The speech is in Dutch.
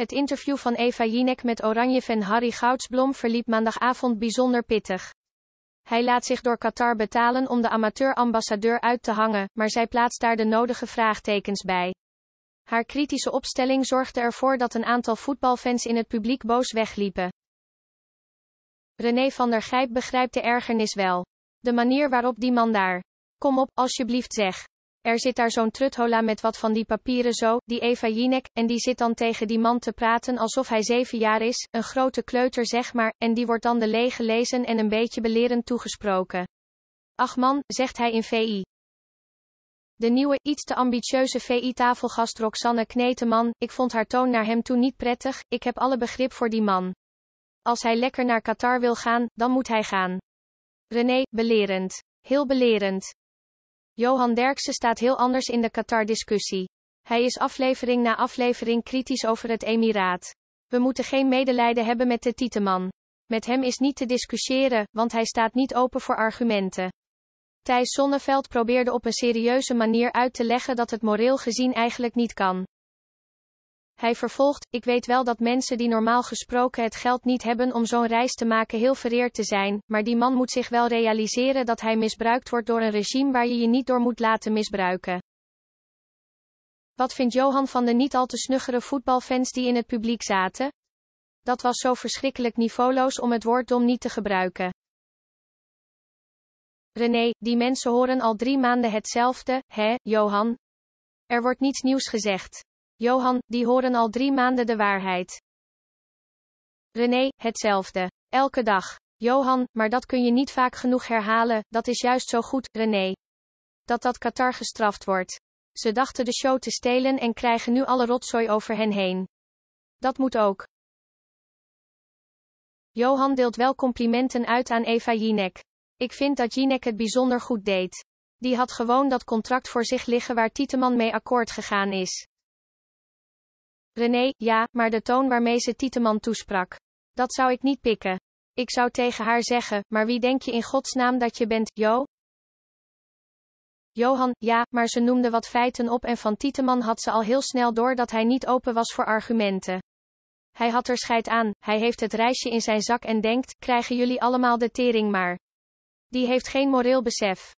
Het interview van Eva Jinek met Oranje-fan Harry Goudsblom verliep maandagavond bijzonder pittig. Hij laat zich door Qatar betalen om de amateur-ambassadeur uit te hangen, maar zij plaatst daar de nodige vraagtekens bij. Haar kritische opstelling zorgde ervoor dat een aantal voetbalfans in het publiek boos wegliepen. René van der Gijp begrijpt de ergernis wel. De manier waarop die man daar. Kom op, alsjeblieft zeg. Er zit daar zo'n truthola met wat van die papieren zo, die Eva Jinek, en die zit dan tegen die man te praten alsof hij zeven jaar is, een grote kleuter zeg maar, en die wordt dan de lege lezen en een beetje belerend toegesproken. Ach man, zegt hij in VI. De nieuwe, iets te ambitieuze VI-tafelgast Roxanne Kneteman, ik vond haar toon naar hem toe niet prettig, ik heb alle begrip voor die man. Als hij lekker naar Qatar wil gaan, dan moet hij gaan. René, belerend. Heel belerend. Johan Derksen staat heel anders in de Qatar-discussie. Hij is aflevering na aflevering kritisch over het emiraat. We moeten geen medelijden hebben met de Tieteman. Met hem is niet te discussiëren, want hij staat niet open voor argumenten. Thijs Sonneveld probeerde op een serieuze manier uit te leggen dat het moreel gezien eigenlijk niet kan. Hij vervolgt, ik weet wel dat mensen die normaal gesproken het geld niet hebben om zo'n reis te maken heel vereerd te zijn, maar die man moet zich wel realiseren dat hij misbruikt wordt door een regime waar je je niet door moet laten misbruiken. Wat vindt Johan van de niet al te snuggere voetbalfans die in het publiek zaten? Dat was zo verschrikkelijk niveauloos om het woord dom niet te gebruiken. René, die mensen horen al drie maanden hetzelfde, hè, Johan? Er wordt niets nieuws gezegd. Johan, die horen al drie maanden de waarheid. René, hetzelfde. Elke dag. Johan, maar dat kun je niet vaak genoeg herhalen, dat is juist zo goed, René. Dat dat Qatar gestraft wordt. Ze dachten de show te stelen en krijgen nu alle rotzooi over hen heen. Dat moet ook. Johan deelt wel complimenten uit aan Eva Jinek. Ik vind dat Jinek het bijzonder goed deed. Die had gewoon dat contract voor zich liggen waar Tieteman mee akkoord gegaan is. René, ja, maar de toon waarmee ze Tieteman toesprak. Dat zou ik niet pikken. Ik zou tegen haar zeggen, maar wie denk je in godsnaam dat je bent, Jo? Johan, ja, maar ze noemde wat feiten op en van Tieteman had ze al heel snel door dat hij niet open was voor argumenten. Hij had er scheid aan, hij heeft het reisje in zijn zak en denkt, krijgen jullie allemaal de tering maar. Die heeft geen moreel besef.